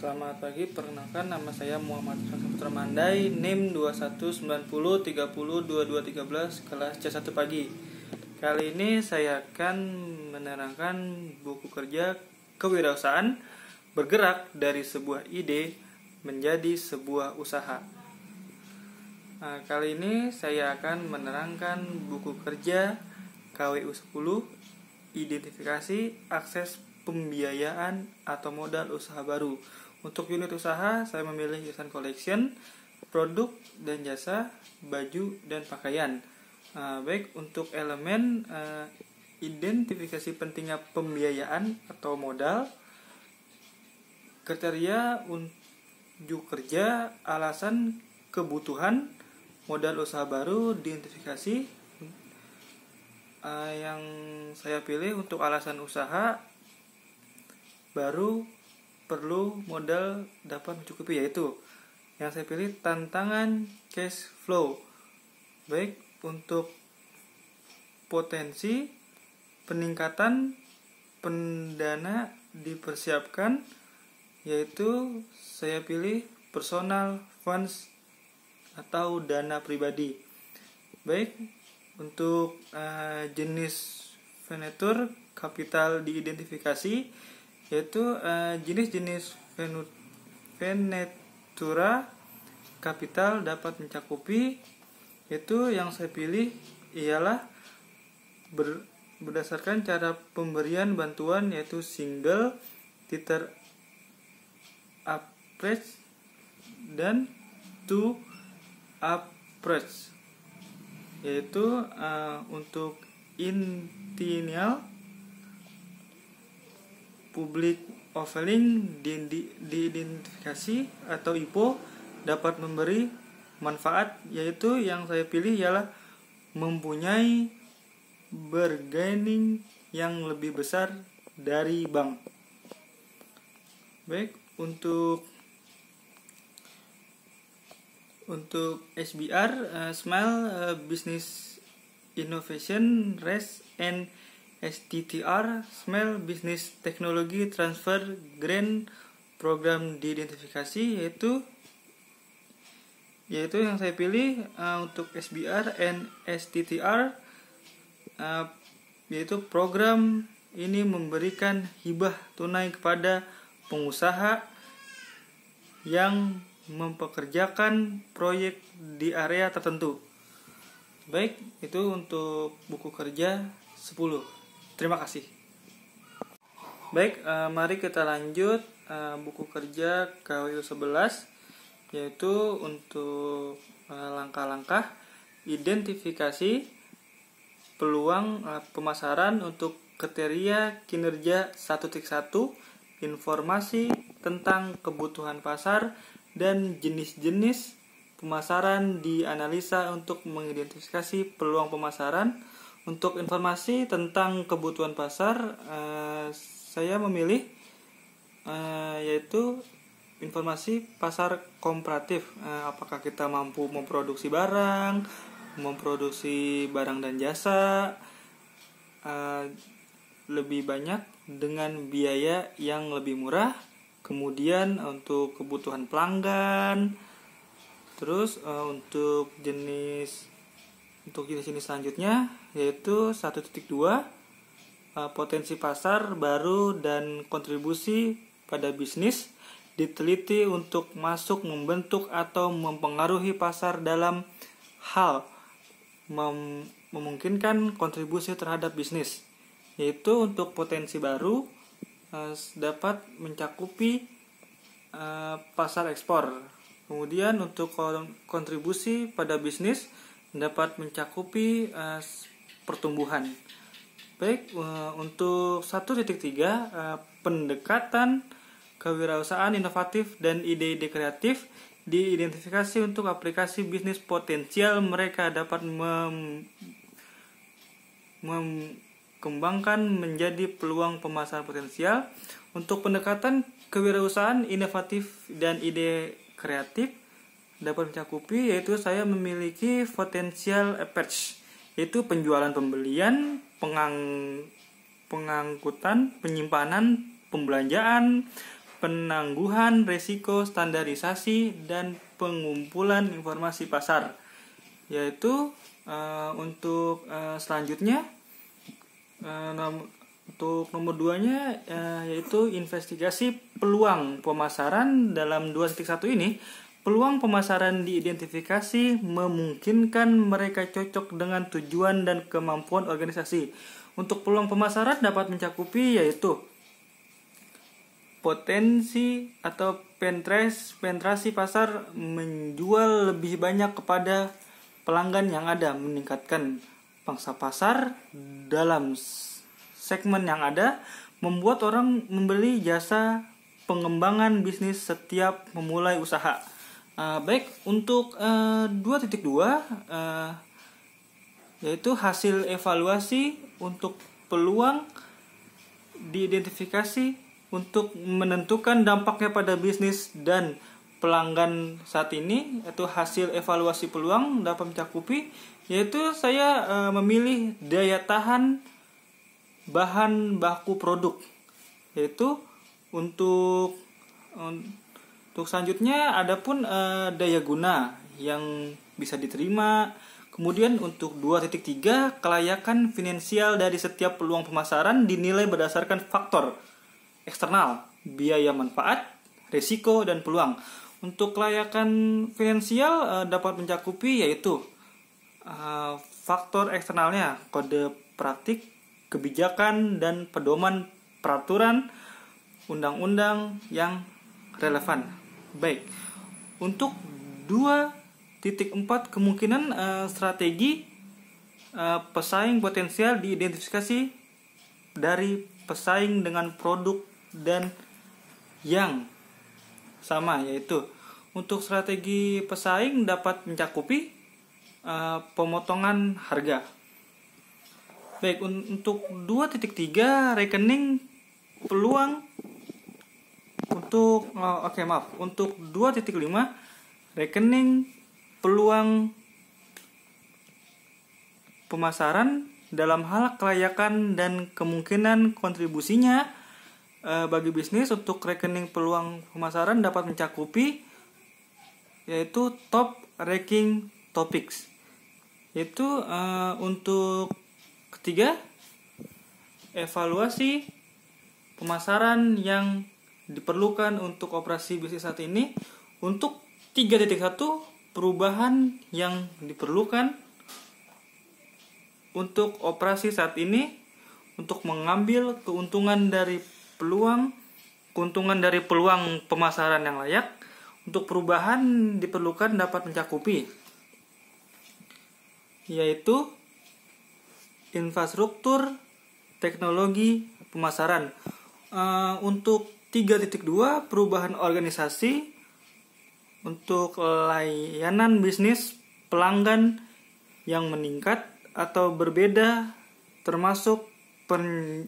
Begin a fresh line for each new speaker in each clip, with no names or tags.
Selamat pagi, perkenalkan nama saya Muhammad Hasan Putra Mandai, NIM 2190302213, kelas C1 pagi. Kali ini saya akan menerangkan buku kerja kewirausahaan bergerak dari sebuah ide menjadi sebuah usaha. Nah, kali ini saya akan menerangkan buku kerja KWU 10 identifikasi akses pembiayaan atau modal usaha baru untuk unit usaha, saya memilih Yusan Collection, produk dan jasa, baju dan pakaian. Uh, baik, untuk elemen uh, identifikasi pentingnya pembiayaan atau modal, kriteria untuk kerja, alasan kebutuhan, modal usaha baru, identifikasi, uh, eh, yang saya pilih untuk alasan usaha baru perlu modal dapat mencukupi yaitu yang saya pilih tantangan cash flow baik untuk potensi peningkatan pendana dipersiapkan yaitu saya pilih personal funds atau dana pribadi baik untuk uh, jenis venture kapital diidentifikasi yaitu eh, jenis-jenis uh, Venetura kapital dapat mencakupi yaitu yang saya pilih ialah ber, berdasarkan cara pemberian bantuan yaitu single titer approach dan two approach yaitu uh, untuk intinial public offering diidentifikasi atau IPO dapat memberi manfaat yaitu yang saya pilih ialah mempunyai bargaining yang lebih besar dari bank. Baik, untuk untuk SBR uh, eh, Smile uh, Business Innovation Rest and STTR Smell Business Technology Transfer Grant Program diidentifikasi yaitu yaitu yang saya pilih uh, untuk SBR dan STTR uh, eh, yaitu program ini memberikan hibah tunai kepada pengusaha yang mempekerjakan proyek di area tertentu. Baik, itu untuk buku kerja 10. Terima kasih. Baik, eh, mari kita lanjut eh, buku kerja KWU 11 yaitu untuk langkah eh, langkah-langkah identifikasi peluang eh, pemasaran untuk kriteria kinerja 1.1 informasi tentang kebutuhan pasar dan jenis-jenis pemasaran dianalisa untuk mengidentifikasi peluang pemasaran untuk informasi tentang kebutuhan pasar, uh, saya memilih uh, yaitu informasi pasar komparatif. Uh, eh, apakah kita mampu memproduksi barang, memproduksi barang dan jasa uh, lebih banyak dengan biaya yang lebih murah. Kemudian untuk kebutuhan pelanggan, terus uh, untuk jenis untuk jenis jenis selanjutnya yaitu 1.2 eh, potensi pasar baru dan kontribusi pada bisnis diteliti untuk masuk membentuk atau mempengaruhi pasar dalam hal mem memungkinkan kontribusi terhadap bisnis yaitu untuk potensi baru eh, dapat mencakupi eh, pasar ekspor kemudian untuk kontribusi pada bisnis dapat mencakupi uh, pertumbuhan. Baik, uh, untuk 1.3 uh, eh, pendekatan kewirausahaan inovatif dan ide-ide kreatif diidentifikasi untuk aplikasi bisnis potensial mereka dapat mem mengembangkan menjadi peluang pemasaran potensial untuk pendekatan kewirausahaan inovatif dan ide kreatif dapat mencakupi yaitu saya memiliki potensial attach yaitu penjualan pembelian, pengang pengangkutan, penyimpanan, pembelanjaan, penangguhan resiko standarisasi dan pengumpulan informasi pasar. Yaitu uh, untuk uh, selanjutnya uh, nom untuk nomor nya uh, yaitu investigasi peluang pemasaran dalam 2.1 ini Peluang pemasaran diidentifikasi memungkinkan mereka cocok dengan tujuan dan kemampuan organisasi. Untuk peluang pemasaran dapat mencakupi yaitu potensi atau pentres, penetrasi pasar menjual lebih banyak kepada pelanggan yang ada, meningkatkan pangsa pasar dalam segmen yang ada, membuat orang membeli jasa pengembangan bisnis setiap memulai usaha. Uh, baik, untuk uh, 2.2 uh, yaitu hasil evaluasi untuk peluang diidentifikasi untuk menentukan dampaknya pada bisnis dan pelanggan saat ini yaitu hasil evaluasi peluang dapat mencakupi yaitu saya e, memilih daya tahan bahan baku produk yaitu untuk eh, untuk selanjutnya ada pun uh, daya guna yang bisa diterima. Kemudian untuk 2.3 kelayakan finansial dari setiap peluang pemasaran dinilai berdasarkan faktor eksternal, biaya manfaat, risiko dan peluang. Untuk kelayakan finansial uh, dapat mencakupi yaitu uh, faktor eksternalnya, kode praktik, kebijakan dan pedoman peraturan undang-undang yang relevan Baik. Untuk 2.4 kemungkinan uh, strategi uh, pesaing potensial diidentifikasi dari pesaing dengan produk dan yang sama yaitu untuk strategi pesaing dapat mencakupi uh, pemotongan harga. Baik, un untuk 2.3 rekening peluang untuk oh, oke okay, maaf untuk 2.5 rekening peluang pemasaran dalam hal kelayakan dan kemungkinan kontribusinya e, bagi bisnis untuk rekening peluang pemasaran dapat mencakupi yaitu top ranking topics yaitu e, eh, untuk ketiga evaluasi pemasaran yang diperlukan untuk operasi bisnis saat ini untuk 3.1 perubahan yang diperlukan untuk operasi saat ini untuk mengambil keuntungan dari peluang keuntungan dari peluang pemasaran yang layak untuk perubahan diperlukan dapat mencakupi yaitu infrastruktur teknologi pemasaran uh, untuk 3.2 perubahan organisasi untuk layanan bisnis pelanggan yang meningkat atau berbeda termasuk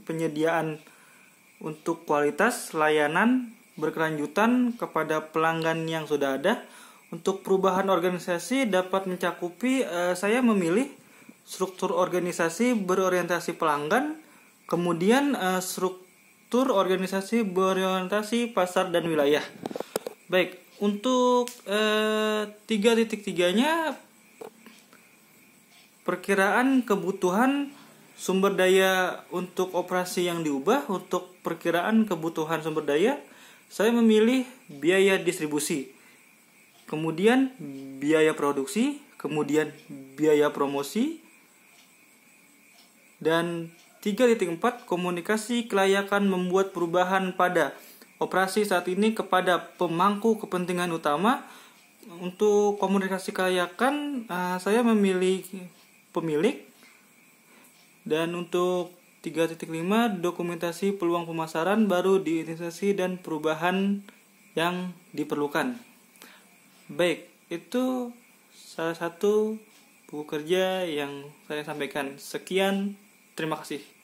penyediaan untuk kualitas layanan berkelanjutan kepada pelanggan yang sudah ada. Untuk perubahan organisasi dapat mencakupi eh, saya memilih struktur organisasi berorientasi pelanggan, kemudian eh, struktur struktur organisasi berorientasi pasar dan wilayah. Baik, untuk eh, tiga titik tiganya perkiraan kebutuhan sumber daya untuk operasi yang diubah untuk perkiraan kebutuhan sumber daya saya memilih biaya distribusi kemudian biaya produksi kemudian biaya promosi dan 3.4 Komunikasi kelayakan membuat perubahan pada operasi saat ini kepada pemangku kepentingan utama. Untuk komunikasi kelayakan uh, saya memilih pemilik dan untuk 3.5 dokumentasi peluang pemasaran baru diinisiasi dan perubahan yang diperlukan. Baik, itu salah satu buku kerja yang saya sampaikan. Sekian terima kasih